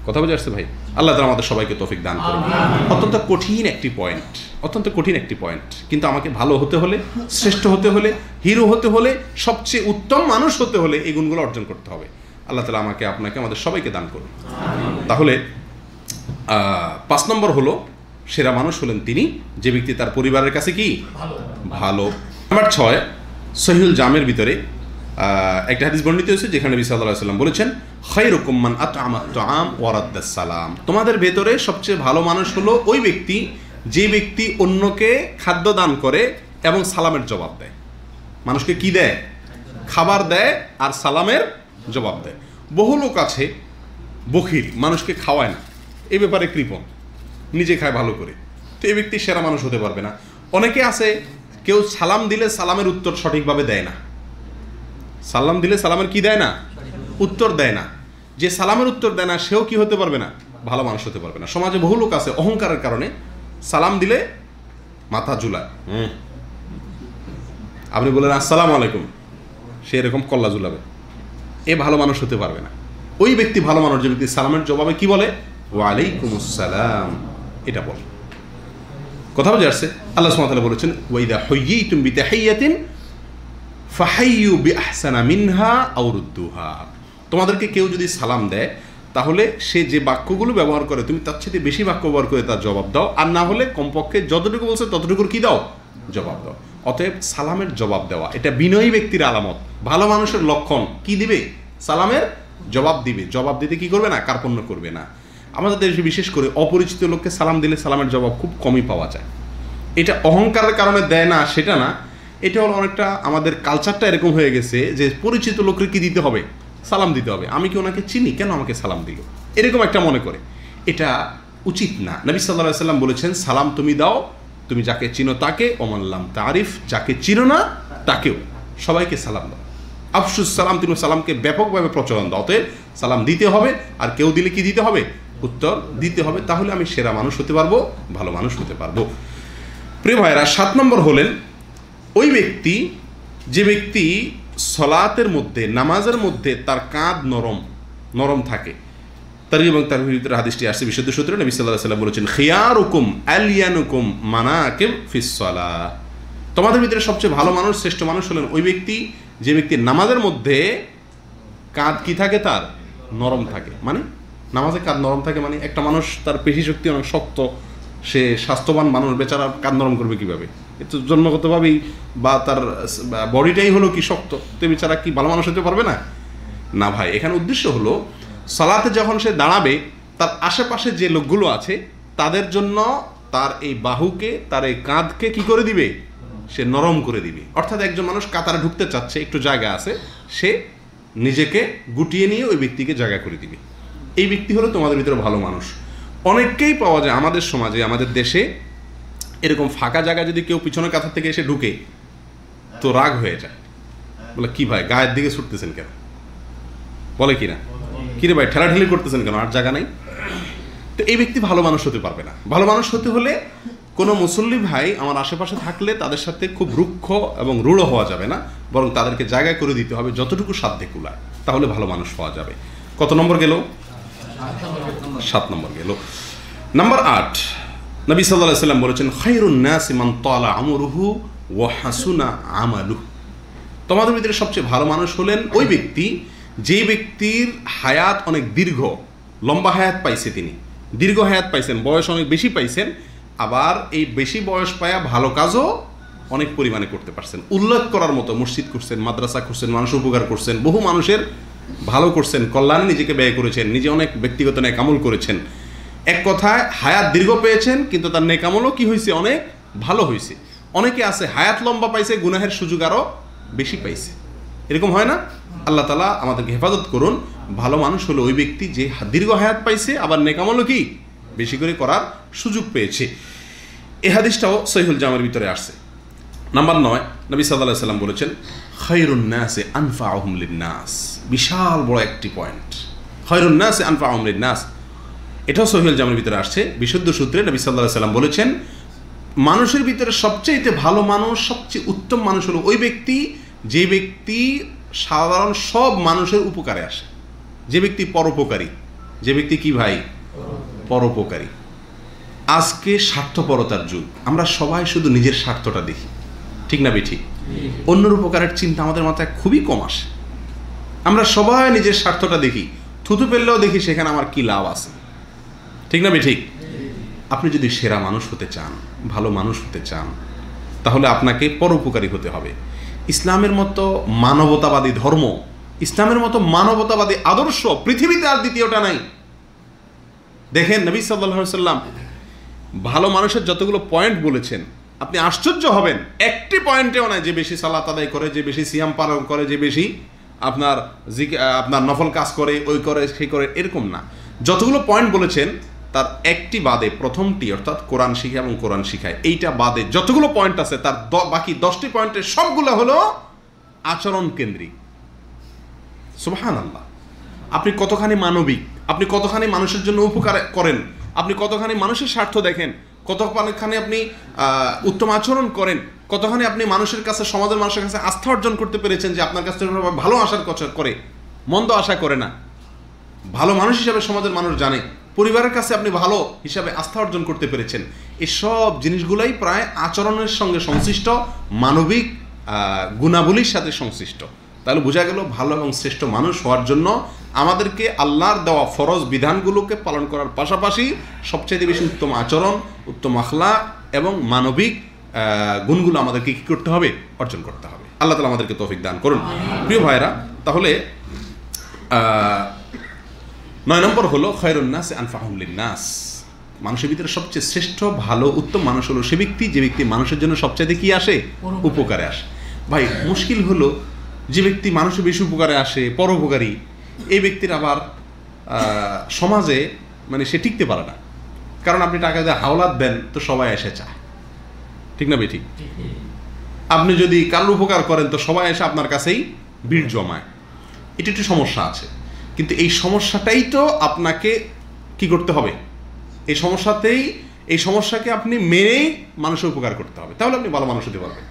কথা বুঝে আসছে ভাই আল্লাহ তালা আমাদের সবাইকে তফিক দান করুন অত্যন্ত কঠিন একটি পয়েন্ট অত্যন্ত কঠিন একটি পয়েন্ট কিন্তু আমাকে ভালো হতে হলে শ্রেষ্ঠ হতে হলে হিরো হতে হলে সবচেয়ে উত্তম মানুষ হতে হলে এই গুণগুলো অর্জন করতে হবে আল্লাহ তালা আমাকে আপনাকে আমাদের সবাইকে দান করুন তাহলে পাঁচ নম্বর হলো সেরা মানুষ হলেন তিনি যে ব্যক্তি তার পরিবারের কাছে কি ভালো নাম্বার ছয় সহিউল জামের ভিতরে একটা হাদিস বর্ণিত হয়েছে যেখানে নবী সাল্লাহ সাল্লাম বলেছেন হাই রকম্মান আতাম সালাম তোমাদের ভেতরে সবচেয়ে ভালো মানুষ হলো ওই ব্যক্তি যে ব্যক্তি অন্যকে খাদ্য দান করে এবং সালামের জবাব দেয় মানুষকে কি দেয় খাবার দেয় আর সালামের জবাব দেয় বহু লোক আছে বখির মানুষকে খাওয়ায় না এ ব্যাপারে কৃপণ নিজে খায় ভালো করে তো এই ব্যক্তি সেরা মানুষ হতে পারবে না অনেকে আছে কেউ সালাম দিলে সালামের উত্তর সঠিকভাবে দেয় না সালাম দিলে সালামের কি দেয় না উত্তর দেয় না যে সালামের উত্তর দেয় না সেও কি হতে পারবে না ভালো মানুষ হতে পারবে না সমাজে বহু লোক আছে অহংকারের কারণে সালাম দিলে মাথা জুলায় হম আপনি বলেন আসসালাম আলাইকুম সে এরকম কল্লা জুলাবে এ ভালো মানুষ হতে পারবে না ওই ব্যক্তি ভালো মানুষ যে ব্যক্তি সালামের জবাবে কি বলে ওয়ালাইকুম আসসালাম এটা বল কথা বোঝা আসছে আল্লাহ সুমাতাল বলেছেন ওয়াইদা হইয়ে তুমি বিদাহাইয়াতিন ফাহাইয়ু বি আহসানা মিনহা আউরুদ্দুহা তোমাদেরকে কেউ যদি সালাম দেয় তাহলে সে যে বাক্যগুলো ব্যবহার করে তুমি তার সাথে বেশি বাক্য ব্যবহার করে তার জবাব দাও আর না হলে কমপক্ষে যতটুকু বলছে ততটুকুর কী দাও জবাব দাও অতএব সালামের জবাব দেওয়া এটা বিনয়ী ব্যক্তির আলামত ভালো মানুষের লক্ষণ কি দিবে সালামের জবাব দিবে জবাব দিতে কি করবে না কার্পণ্য করবে না আমাদের দেশে বিশেষ করে অপরিচিত লোককে সালাম দিলে সালামের জবাব খুব কমই পাওয়া যায় এটা অহংকারের কারণে দেয় না সেটা না এটা হলো অনেকটা আমাদের কালচারটা এরকম হয়ে গেছে যে পরিচিত লোককে কী দিতে হবে সালাম দিতে হবে আমি কি ওনাকে চিনি কেন আমাকে সালাম দিল এরকম একটা মনে করে এটা উচিত না নবী সাল্লাহ সাল্লাম বলেছেন সালাম তুমি দাও তুমি যাকে চিনো তাকে অমানলাম তারিফ যাকে চিনো না তাকেও সবাইকে সালাম দাও আফসুস সালাম তিনি সালামকে ব্যাপকভাবে প্রচলন দাও অতএব সালাম দিতে হবে আর কেউ দিলে কি দিতে হবে উত্তর দিতে হবে তাহলে আমি সেরা মানুষ হতে পারবো ভালো মানুষ হতে পারবো প্রিয় ভাইরা সাত নম্বর হলেন ওই ব্যক্তি যে ব্যক্তি সলাতের মধ্যে নামাজের মধ্যে তার কাঁধ নরম নরম থাকে তার এবং তার ভিতরে হাদিসটি আসছে বিশুদ্ধ সূত্রে নবী সাল্লাহ সাল্লাম বলেছেন খিয়ার হুকুম আলিয়ানুকুম মানাকিম ফিসলা তোমাদের ভিতরে সবচেয়ে ভালো মানুষ শ্রেষ্ঠ মানুষ হলেন ওই ব্যক্তি যে ব্যক্তি নামাজের মধ্যে কাঁধ কি থাকে তার নরম থাকে মানে নামাজে কাঁধ নরম থাকে মানে একটা মানুষ তার পেশি শক্তি অনেক শক্ত সে স্বাস্থ্যবান মানুষ বেচারা কাঁধ নরম করবে কীভাবে এ তো জন্মগতভাবেই বা তার বডিটাই হলো কি শক্ত তো বেচারা কি ভালো মানুষ হতে পারবে না না ভাই এখানে উদ্দেশ্য হলো সালাতে যখন সে দাঁড়াবে তার আশেপাশে যে লোকগুলো আছে তাদের জন্য তার এই বাহুকে তার এই কাঁধকে কি করে দিবে সে নরম করে দিবে অর্থাৎ একজন মানুষ কাতারে ঢুকতে চাচ্ছে একটু জায়গা আছে সে নিজেকে গুটিয়ে নিয়ে ওই ব্যক্তিকে জায়গা করে দিবে এই ব্যক্তি হলো তোমাদের ভিতরে ভালো মানুষ অনেককেই পাওয়া যায় আমাদের সমাজে আমাদের দেশে এরকম ফাঁকা জায়গা যদি কেউ পিছনের কাঁথা থেকে এসে ঢুকে তো রাগ হয়ে যায় বলে কি ভাই গায়ের দিকে ছুটতেছেন কেন বলে কি না কি রে ভাই ঠেলাঠেলি করতেছেন কেন আর জায়গা নাই তো এই ব্যক্তি ভালো মানুষ হতে পারবে না ভালো মানুষ হতে হলে কোনো মুসল্লি ভাই আমার আশেপাশে থাকলে তাদের সাথে খুব রুক্ষ এবং রূঢ় হওয়া যাবে না বরং তাদেরকে জায়গায় করে দিতে হবে যতটুকু সাধ্যে কুলায় তাহলে ভালো মানুষ হওয়া যাবে কত নম্বর গেল সাত নম্বর গেল নাম্বার আট নবী সাল্লাহ সাল্লাম বলেছেন খৈরুন্নাস ইমান তলা আমরুহু ও হাসুনা আমালু তোমাদের ভিতরে সবচেয়ে ভালো মানুষ হলেন ওই ব্যক্তি যে ব্যক্তির হায়াত অনেক দীর্ঘ লম্বা হায়াত পাইছে তিনি দীর্ঘ হায়াত পাইছেন বয়স অনেক বেশি পাইছেন আবার এই বেশি বয়স পায়া ভালো কাজও অনেক পরিমাণে করতে পারছেন উল্লেখ করার মতো মসজিদ করছেন মাদ্রাসা করছেন মানুষ উপকার করছেন বহু মানুষের ভালো করছেন কল্যাণে নিজেকে ব্যয় করেছেন নিজে অনেক ব্যক্তিগত ন্যাকামল করেছেন এক কথায় হায়াত দীর্ঘ পেয়েছেন কিন্তু তার নেকামলও কি হয়েছে অনেক ভালো হয়েছে অনেকে আছে হায়াত লম্বা পাইছে গুনাহের সুযোগ আরও বেশি পাইছে এরকম হয় না আল্লাহ তালা আমাদেরকে হেফাজত করুন ভালো মানুষ হলো ওই ব্যক্তি যে দীর্ঘ হায়াত পাইছে আবার নেকামলও কি বেশি করে করার সুযোগ পেয়েছে এ হাদিসটাও সহিহুল জামের ভিতরে আসছে নাম্বার নয় নবী সাদা সাল্লাম বলেছেন খৈরুন্নাসে আনফা নাস বিশাল বড় একটি পয়েন্ট খৈরুন্নাসে আনফা নাস এটাও সহিল জামের ভিতরে আসছে বিশুদ্ধ সূত্রে নবী সাল্লাহ সাল্লাম বলেছেন মানুষের ভিতরে সবচেয়েতে ভালো মানুষ সবচেয়ে উত্তম মানুষ হলো ওই ব্যক্তি যে ব্যক্তি সাধারণ সব মানুষের উপকারে আসে যে ব্যক্তি পরোপকারী যে ব্যক্তি কি ভাই পরোপকারী আজকে স্বার্থপরতার যুগ আমরা সবাই শুধু নিজের স্বার্থটা দেখি ঠিক না বেঠিক অন্যর উপকারের চিন্তা আমাদের মাথায় খুবই কম আসে আমরা সবাই নিজের স্বার্থটা দেখি থুতু পেললেও দেখি সেখানে আমার কি লাভ আছে ঠিক না বেঠিক আপনি যদি সেরা মানুষ হতে চান ভালো মানুষ হতে চান তাহলে আপনাকে পরোপকারী হতে হবে ইসলামের মতো মানবতাবাদী ধর্ম ইসলামের মতো মানবতাবাদী আদর্শ পৃথিবীতে আর দ্বিতীয়টা নাই দেখেন নবী সাল্লাহ সাল্লাম ভালো মানুষের যতগুলো পয়েন্ট বলেছেন আপনি আশ্চর্য হবেন একটি পয়েন্টেও নাই যে বেশি সালাত আদায় করে যে বেশি সিয়াম পালন করে যে বেশি আপনার জি আপনার নফল কাজ করে ওই করে সেই করে এরকম না যতগুলো পয়েন্ট বলেছেন তার একটি বাদে প্রথমটি অর্থাৎ কোরআন শিখে এবং কোরআন শিখায় এইটা বাদে যতগুলো পয়েন্ট আছে তার বাকি দশটি পয়েন্টের সবগুলো হলো আচরণ কেন্দ্রিক সুবাহান আল্লাহ আপনি কতখানি মানবিক আপনি কতখানি মানুষের জন্য উপকার করেন আপনি কতখানি মানুষের স্বার্থ দেখেন কতখানি আপনি উত্তম আচরণ করেন কতখানি আপনি মানুষের কাছে সমাজের মানুষের কাছে আস্থা অর্জন করতে পেরেছেন যে আপনার কাছ থেকে ভালো আশার কথা করে মন্দ আশা করে না ভালো মানুষ হিসাবে সমাজের মানুষ জানে পরিবারের কাছে আপনি ভালো হিসাবে আস্থা অর্জন করতে পেরেছেন এসব জিনিসগুলাই প্রায় আচরণের সঙ্গে সংশ্লিষ্ট মানবিক গুণাবলীর সাথে সংশ্লিষ্ট তাহলে বোঝা গেল ভালো এবং শ্রেষ্ঠ মানুষ হওয়ার জন্য আমাদেরকে আল্লাহর দেওয়া ফরজ বিধানগুলোকে পালন করার পাশাপাশি সবচেয়ে বেশি উত্তম আচরণ উত্তম আখলা এবং মানবিক গুণগুলো আমাদেরকে কী করতে হবে অর্জন করতে হবে আল্লাহ তালা আমাদেরকে তৌফিক দান করুন প্রিয় ভাইরা তাহলে নয় নম্বর হলো খয়রুন্নাস নাস মানুষের ভিতরে সবচেয়ে শ্রেষ্ঠ ভালো উত্তম মানুষ হলো সে ব্যক্তি যে ব্যক্তি মানুষের জন্য সবচেয়ে কি আসে উপকারে আসে ভাই মুশকিল হলো যে ব্যক্তি মানুষে বেশি উপকারে আসে পরোপকারী এই ব্যক্তির আবার সমাজে মানে সে টিকতে পারে না কারণ আপনি টাকা দিয়ে হাওলাত দেন তো সবাই এসে চায় ঠিক না বেঠিক আপনি যদি কারোর উপকার করেন তো সবাই এসে আপনার কাছেই ভিড় জমায় এটি একটি সমস্যা আছে কিন্তু এই সমস্যাটাই তো আপনাকে কি করতে হবে এই সমস্যাতেই এই সমস্যাকে আপনি মেনে মানুষের উপকার করতে হবে তাহলে আপনি ভালো মানুষ হতে পারবেন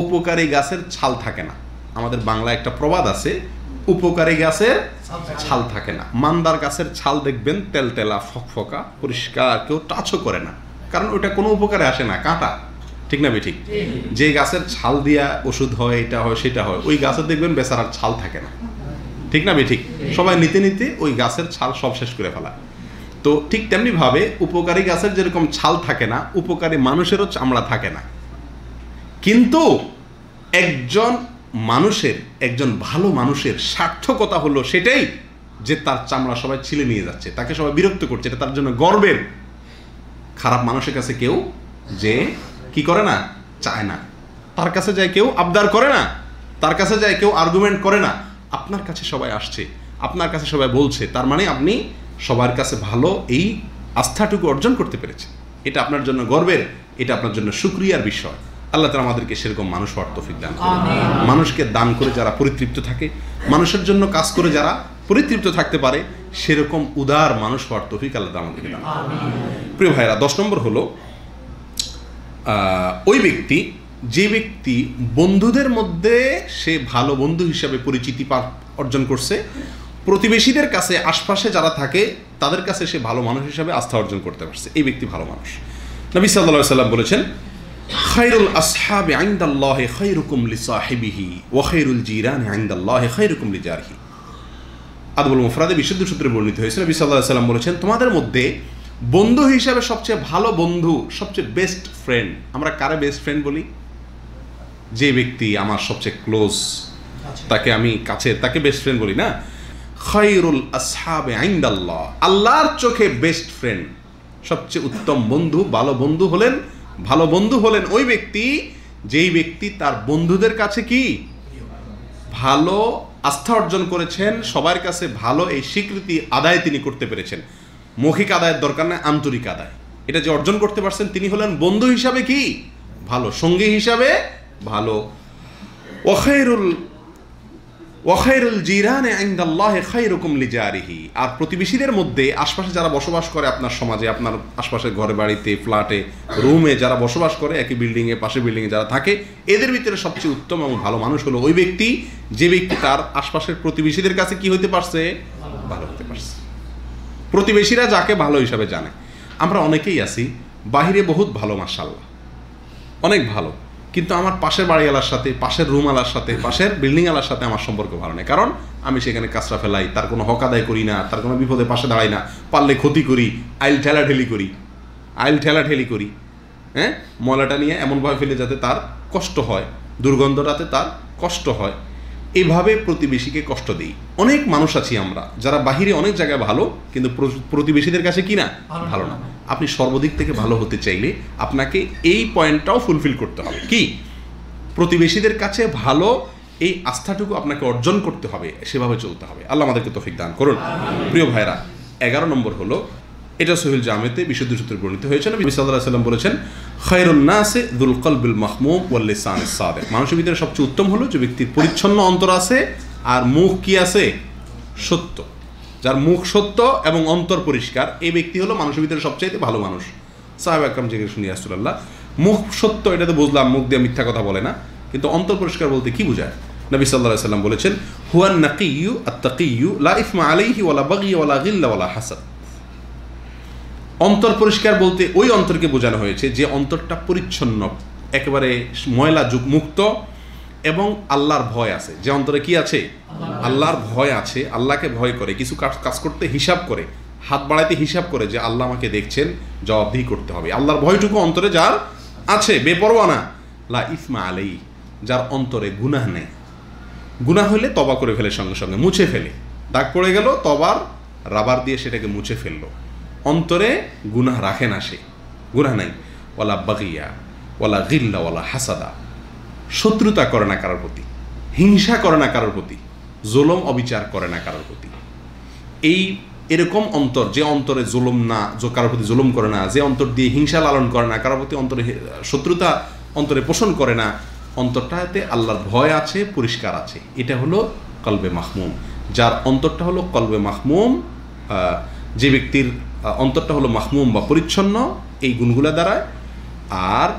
উপকারী গাছের ছাল থাকে না আমাদের বাংলা একটা প্রবাদ আছে উপকারী গাছের ছাল থাকে না মান্দার গাছের ছাল দেখবেন ফক ফকফকা পরিষ্কার কেউ টাচও করে না কারণ ওটা কোনো উপকারে আসে না কাঁটা ঠিক না ঠিক যে গাছের ছাল দিয়া ওষুধ হয় এটা হয় সেটা হয় ওই গাছের দেখবেন বেচারার ছাল থাকে না ঠিক না ঠিক সবাই নিতে নিতে ওই গাছের ছাল সব শেষ করে ফেলা তো ঠিক তেমনিভাবে উপকারী গাছের যেরকম ছাল থাকে না উপকারী মানুষেরও চামড়া থাকে না কিন্তু একজন মানুষের একজন ভালো মানুষের সার্থকতা হলো সেটাই যে তার চামড়া সবাই ছিলে নিয়ে যাচ্ছে তাকে সবাই বিরক্ত করছে এটা তার জন্য গর্বের খারাপ মানুষের কাছে কেউ যে কি করে না চায় না তার কাছে যায় কেউ আবদার করে না তার কাছে যায় কেউ আর্গুমেন্ট করে না আপনার কাছে সবাই আসছে আপনার কাছে সবাই বলছে তার মানে আপনি সবার কাছে ভালো এই আস্থাটুকু অর্জন করতে পেরেছেন এটা আপনার জন্য গর্বের এটা আপনার জন্য সুক্রিয়ার বিষয় আল্লাহ তারা আমাদেরকে সেরকম মানুষ অর্থফিক দান করে মানুষকে দান করে যারা পরিতৃপ্ত থাকে মানুষের জন্য কাজ করে যারা পরিতৃপ্ত থাকতে পারে সেরকম উদার মানুষ অর্থফিক তফিক আল্লাহ আমাদেরকে দান প্রিয় ভাইরা দশ নম্বর হল ওই ব্যক্তি যে ব্যক্তি বন্ধুদের মধ্যে সে ভালো বন্ধু হিসাবে পরিচিতি অর্জন করছে প্রতিবেশীদের কাছে আশপাশে যারা থাকে তাদের কাছে সে ভালো মানুষ হিসাবে আস্থা অর্জন করতে পারছে এই ব্যক্তি ভালো মানুষ নবী সাল্লাহ সাল্লাম বলেছেন খাইরুল আসহাবে আইন্দাল্লাহে খৈরুকুম লি সাহেবিহি ও খৈরুল জিরানে আইন্দাল্লাহে খৈরুকুম লি জারহি আদবুল মুফরাদে বিশুদ্ধ সূত্রে বর্ণিত হয়েছে নবী সাল্লাহ সাল্লাম বলেছেন তোমাদের মধ্যে বন্ধু হিসাবে সবচেয়ে ভালো বন্ধু সবচেয়ে বেস্ট ফ্রেন্ড আমরা কারে বেস্ট ফ্রেন্ড বলি যে ব্যক্তি আমার সবচেয়ে ক্লোজ আচ্ছা। তাকে আমি কাছে তাকে বেস্ট ফ্রেন্ড বলি না খৈরুল আসহাবে আইন্দাল্লাহ আল্লাহর চোখে বেস্ট ফ্রেন্ড সবচেয়ে উত্তম বন্ধু ভালো বন্ধু হলেন ভালো বন্ধু হলেন ওই ব্যক্তি যেই ব্যক্তি তার বন্ধুদের কাছে কি ভালো আস্থা অর্জন করেছেন সবার কাছে ভালো এই স্বীকৃতি আদায় তিনি করতে পেরেছেন মৌখিক আদায়ের দরকার নয় আন্তরিক আদায় এটা যে অর্জন করতে পারছেন তিনি হলেন বন্ধু হিসাবে কি ভালো সঙ্গী হিসাবে ভালো ওখেরুল ওয়াখাইরুল জিরানে আইন্দাল্লাহে খাইরুকুম লিজারিহি আর প্রতিবেশীদের মধ্যে আশপাশে যারা বসবাস করে আপনার সমাজে আপনার আশপাশে ঘরে বাড়িতে ফ্ল্যাটে রুমে যারা বসবাস করে একই বিল্ডিংয়ে পাশে বিল্ডিংয়ে যারা থাকে এদের ভিতরে সবচেয়ে উত্তম এবং ভালো মানুষ হলো ওই ব্যক্তি যে ব্যক্তি তার আশপাশের প্রতিবেশীদের কাছে কি হইতে পারছে ভালো হতে পারছে প্রতিবেশীরা যাকে ভালো হিসাবে জানে আমরা অনেকেই আছি বাহিরে বহুত ভালো মার্শাল্লাহ অনেক ভালো কিন্তু আমার পাশের বাড়িওয়ালার সাথে পাশের রুমওয়ালার সাথে পাশের বিল্ডিংওয়ালার সাথে আমার সম্পর্ক ভালো নেই কারণ আমি সেখানে কাঁচরা ফেলাই তার কোনো হক আদায় করি না তার কোনো বিপদে পাশে দাঁড়াই না পারলে ক্ষতি করি আইল ঠেলি করি আইল ঠেলাঠেলি করি হ্যাঁ ময়লাটা নিয়ে এমনভাবে ফেলে যাতে তার কষ্ট হয় দুর্গন্ধটাতে তার কষ্ট হয় এভাবে প্রতিবেশীকে কষ্ট দিই অনেক মানুষ আছি আমরা যারা বাহিরে অনেক জায়গায় ভালো কিন্তু প্রতিবেশীদের কাছে কি না ভালো না আপনি সর্বদিক থেকে ভালো হতে চাইলে আপনাকে এই পয়েন্টটাও ফুলফিল করতে হবে কি প্রতিবেশীদের কাছে ভালো এই আস্থাটুকু আপনাকে অর্জন করতে হবে সেভাবে চলতে হবে আল্লাহ আমাদেরকে তফিক দান করুন প্রিয় ভাইরা এগারো নম্বর হলো এটা সোহেল জামেতে বিশুদ্ধ সূত্রে বর্ণিত হয়েছে নবী সাল্লাহ সাল্লাম বলেছেন খয়রুন্নাসে দুলকল বিল মাহমুম ওয়াল্লিসান সাদেক মানুষের ভিতরে সবচেয়ে উত্তম হলো যে ব্যক্তির পরিচ্ছন্ন অন্তর আছে আর মুখ কি আছে সত্য যার মুখ সত্য এবং অন্তর পরিষ্কার এই ব্যক্তি হলো মানুষের ভিতরে সবচাইতে ভালো মানুষ সাহেব আকরাম জিজ্ঞেস শুনি আসুল্লাহ মুখ সত্য এটা তো বুঝলাম মুখ দিয়ে মিথ্যা কথা বলে না কিন্তু অন্তর পরিষ্কার বলতে কি বোঝায় নবী সাল্লাহ সাল্লাম বলেছেন হুয়ান নাকি ইউ আত্তাকি ইউ লাইফ মা আলাইহি ওয়ালা বাগি ওয়ালা গিল্লা ওয়ালা হাসাদ অন্তর পরিষ্কার বলতে ওই অন্তরকে বোঝানো হয়েছে যে অন্তরটা পরিচ্ছন্ন একেবারে ময়লা যুগ মুক্ত এবং আল্লাহর ভয় আছে যে অন্তরে কি আছে আল্লাহর ভয় আছে আল্লাহকে ভয় করে কিছু কাজ কাজ করতে হিসাব করে হাত বাড়াইতে হিসাব করে যে আল্লাহ আমাকে দেখছেন জবাবদিহি করতে হবে আল্লাহর ভয়টুকু অন্তরে যার আছে বেপরোয়া না লা ইসমা আলেই যার অন্তরে গুনাহ নেই গুনা হলে তবা করে ফেলে সঙ্গে সঙ্গে মুছে ফেলে দাগ পড়ে গেল তবার রাবার দিয়ে সেটাকে মুছে ফেললো অন্তরে গুনাহ রাখে না সে গুনা নাই ওলা বাগিয়া ওলা গিল্লা ওলা হাসাদা শত্রুতা করে না কারোর প্রতি হিংসা করে না কারোর প্রতি জোলম অবিচার করে না কারোর প্রতি এই এরকম অন্তর যে অন্তরে জোলম না কারোর প্রতি জোলম করে না যে অন্তর দিয়ে হিংসা লালন করে না কারোর প্রতি অন্তরে শত্রুতা অন্তরে পোষণ করে না অন্তরটাতে আল্লাহর ভয় আছে পরিষ্কার আছে এটা হলো কলবে মাহমুম যার অন্তরটা হলো কলবে মাহমুম যে ব্যক্তির অন্তরটা হলো মাহমুম বা পরিচ্ছন্ন এই গুণগুলা দ্বারায় আর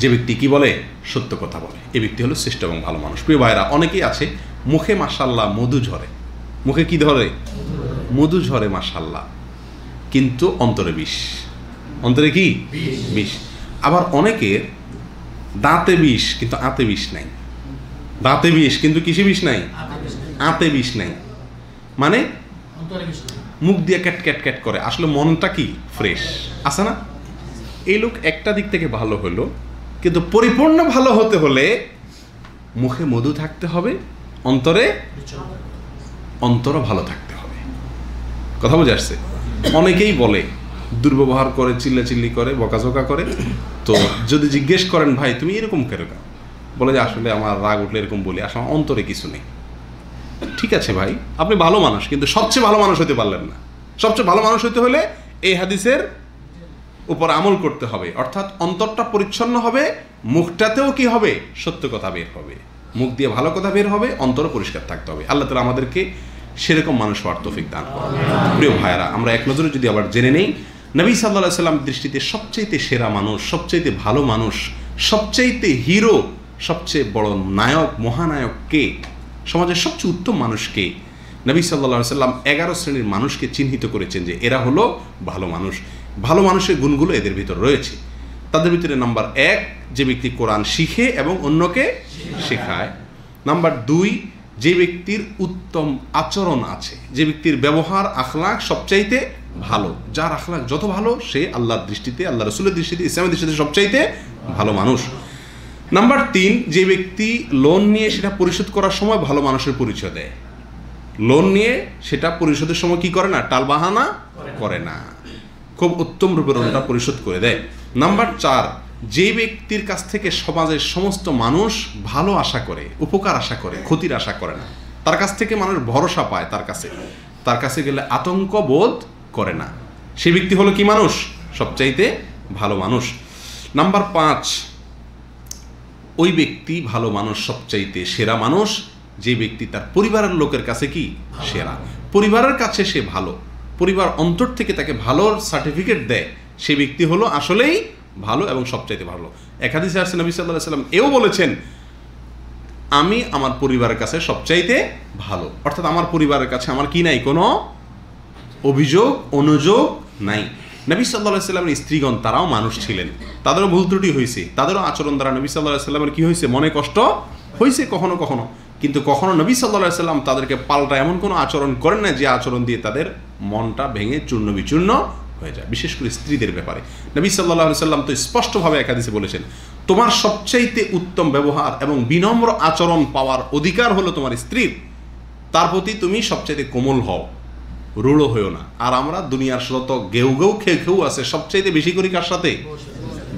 যে ব্যক্তি কি বলে সত্য কথা বলে এই ব্যক্তি হলো শ্রেষ্ঠ এবং ভালো মানুষ প্রিয় ভাইরা অনেকেই আছে মুখে মাসাল্লাহ মধু ঝরে মুখে কি ধরে মধু ঝরে মাসাল্লাহ কিন্তু অন্তরে বিষ অন্তরে কি বিষ আবার অনেকের দাঁতে বিষ কিন্তু আতে বিষ নাই দাঁতে বিষ কিন্তু কিসে বিষ নাই আতে বিষ নাই মানে মুখ দিয়ে ক্যাট ক্যাট ক্যাট করে আসলে মনটা কি ফ্রেশ আছে না এই লোক একটা দিক থেকে ভালো হলো কিন্তু পরিপূর্ণ ভালো হতে হলে মুখে মধু থাকতে হবে অন্তরে অন্তরও ভালো থাকতে হবে কথা বুঝে আসছে অনেকেই বলে দুর্ব্যবহার করে চিল্লা চিল্লি করে বকাঝোকা করে তো যদি জিজ্ঞেস করেন ভাই তুমি এরকম কেন বলে যে আসলে আমার রাগ উঠলে এরকম বলি আসলে অন্তরে কিছু নেই আছে ভাই আপনি ভালো মানুষ কিন্তু সবচেয়ে ভালো মানুষ হতে পারলেন না সবচেয়ে ভালো মানুষ হতে হলে এই হাদিসের উপর আমল করতে হবে অর্থাৎ অন্তরটা পরিচ্ছন্ন হবে মুখটাতেও কি হবে সত্য কথা বের হবে মুখ দিয়ে ভালো কথা বের হবে অন্তর পরিষ্কার থাকতে হবে আল্লাহ তালা আমাদেরকে সেরকম মানুষ হওয়ার তফিক দান করবে প্রিয় ভাইয়ারা আমরা এক নজরে যদি আবার জেনে নেই নবী সাল্লাহ সাল্লাম দৃষ্টিতে সবচেয়েতে সেরা মানুষ সবচেয়েতে ভালো মানুষ সবচেয়েতে হিরো সবচেয়ে বড় নায়ক মহানায়ক কে সমাজের সবচেয়ে উত্তম মানুষকে নবী সাল্লা সাল্লাম এগারো শ্রেণীর মানুষকে চিহ্নিত করেছেন যে এরা হলো ভালো মানুষ ভালো মানুষের গুণগুলো এদের ভিতর রয়েছে তাদের ভিতরে নাম্বার এক যে ব্যক্তি কোরআন শিখে এবং অন্যকে শেখায় নাম্বার দুই যে ব্যক্তির উত্তম আচরণ আছে যে ব্যক্তির ব্যবহার আখলাক সবচাইতে ভালো যার আখলাক যত ভালো সে আল্লাহর দৃষ্টিতে আল্লাহ রসুলের দৃষ্টিতে ইসলামের দৃষ্টিতে সবচাইতে ভালো মানুষ নাম্বার তিন যে ব্যক্তি লোন নিয়ে সেটা পরিশোধ করার সময় ভালো মানুষের পরিচয় দেয় লোন নিয়ে সেটা পরিশোধের সময় কি করে না টালবাহানা করে না খুব উত্তম রূপে লোনটা পরিশোধ করে দেয় নাম্বার চার যে ব্যক্তির কাছ থেকে সমাজের সমস্ত মানুষ ভালো আশা করে উপকার আশা করে ক্ষতির আশা করে না তার কাছ থেকে মানুষ ভরসা পায় তার কাছে তার কাছে গেলে আতঙ্ক বোধ করে না সে ব্যক্তি হলো কি মানুষ সবচাইতে ভালো মানুষ নাম্বার পাঁচ ওই ব্যক্তি ভালো মানুষ সবচাইতে সেরা মানুষ যে ব্যক্তি তার পরিবারের লোকের কাছে কি সেরা পরিবারের কাছে সে ভালো পরিবার অন্তর থেকে তাকে ভালো সার্টিফিকেট দেয় সে ব্যক্তি হলো আসলেই ভালো এবং সবচাইতে ভালো একাদিসে আসছে নবী সাল্লাহ সাল্লাম এও বলেছেন আমি আমার পরিবারের কাছে সবচাইতে ভালো অর্থাৎ আমার পরিবারের কাছে আমার কি নাই কোনো অভিযোগ অনুযোগ নাই নবী সাল্লাহ সাল্লামের স্ত্রীগণ তারাও মানুষ ছিলেন তাদেরও ভুল ত্রুটি হয়েছে তাদেরও আচরণ দ্বারা নবী সাল্লাহ সাল্লামের কী হয়েছে মনে কষ্ট হয়েছে কখনো কখনো কিন্তু কখনো নবী সাল্লাহ সাল্লাম তাদেরকে পাল্টা এমন কোনো আচরণ করেন না যে আচরণ দিয়ে তাদের মনটা ভেঙে চূর্ণ বিচূর্ণ হয়ে যায় বিশেষ করে স্ত্রীদের ব্যাপারে নবী সাল্লাহ সাল্লাম তো স্পষ্টভাবে একাদিসে বলেছেন তোমার সবচাইতে উত্তম ব্যবহার এবং বিনম্র আচরণ পাওয়ার অধিকার হলো তোমার স্ত্রীর তার প্রতি তুমি সবচাইতে কোমল হও রুড়ো হয়েও না আর আমরা দুনিয়ার শত গেউ গেউ খেউ খেউ আছে সবচেয়ে বেশি করি কার সাথে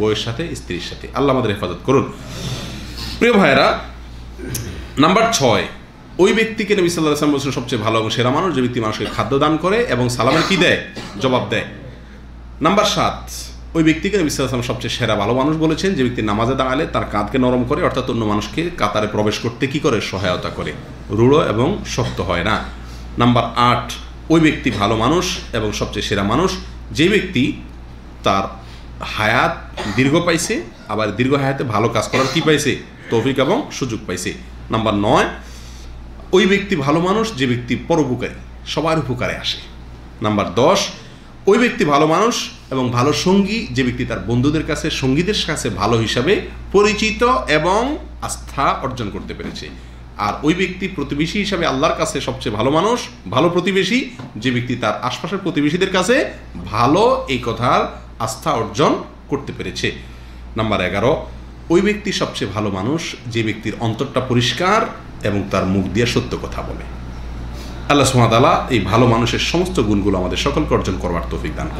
বইয়ের সাথে স্ত্রীর সাথে আল্লাহ আমাদের হেফাজত করুন প্রিয় ভাইরা নাম্বার ছয় ওই ব্যক্তিকে নবী সাল্লাহ আসলাম বলছেন সবচেয়ে ভালো এবং সেরা মানুষ যে ব্যক্তি মানুষকে খাদ্য দান করে এবং সালামের কী দেয় জবাব দেয় নাম্বার সাত ওই ব্যক্তিকে নবী সাল্লাহ আসলাম সবচেয়ে সেরা ভালো মানুষ বলেছেন যে ব্যক্তি নামাজে দাঁড়ালে তার কাঁধকে নরম করে অর্থাৎ অন্য মানুষকে কাতারে প্রবেশ করতে কী করে সহায়তা করে রূঢ় এবং শক্ত হয় না নাম্বার আট ওই ব্যক্তি ভালো মানুষ এবং সবচেয়ে সেরা মানুষ যে ব্যক্তি তার হায়াত দীর্ঘ পাইছে আবার দীর্ঘ হায়াতে ভালো কাজ করার কী পাইছে তৌফিক এবং সুযোগ পাইছে নাম্বার নয় ওই ব্যক্তি ভালো মানুষ যে ব্যক্তি পরোপকারী সবার উপকারে আসে নাম্বার দশ ওই ব্যক্তি ভালো মানুষ এবং ভালো সঙ্গী যে ব্যক্তি তার বন্ধুদের কাছে সঙ্গীদের কাছে ভালো হিসাবে পরিচিত এবং আস্থা অর্জন করতে পেরেছে আর ওই ব্যক্তি প্রতিবেশী হিসাবে আল্লাহর কাছে সবচেয়ে ভালো মানুষ ভালো প্রতিবেশী যে ব্যক্তি তার আশপাশের প্রতিবেশীদের কাছে ভালো এই কথার আস্থা অর্জন করতে পেরেছে নাম্বার এগারো ওই ব্যক্তি সবচেয়ে ভালো মানুষ যে ব্যক্তির অন্তরটা পরিষ্কার এবং তার মুখ দিয়ে সত্য কথা বলে আল্লাহ সুমাদালা এই ভালো মানুষের সমস্ত গুণগুলো আমাদের সকলকে অর্জন করবার তৌফিক দান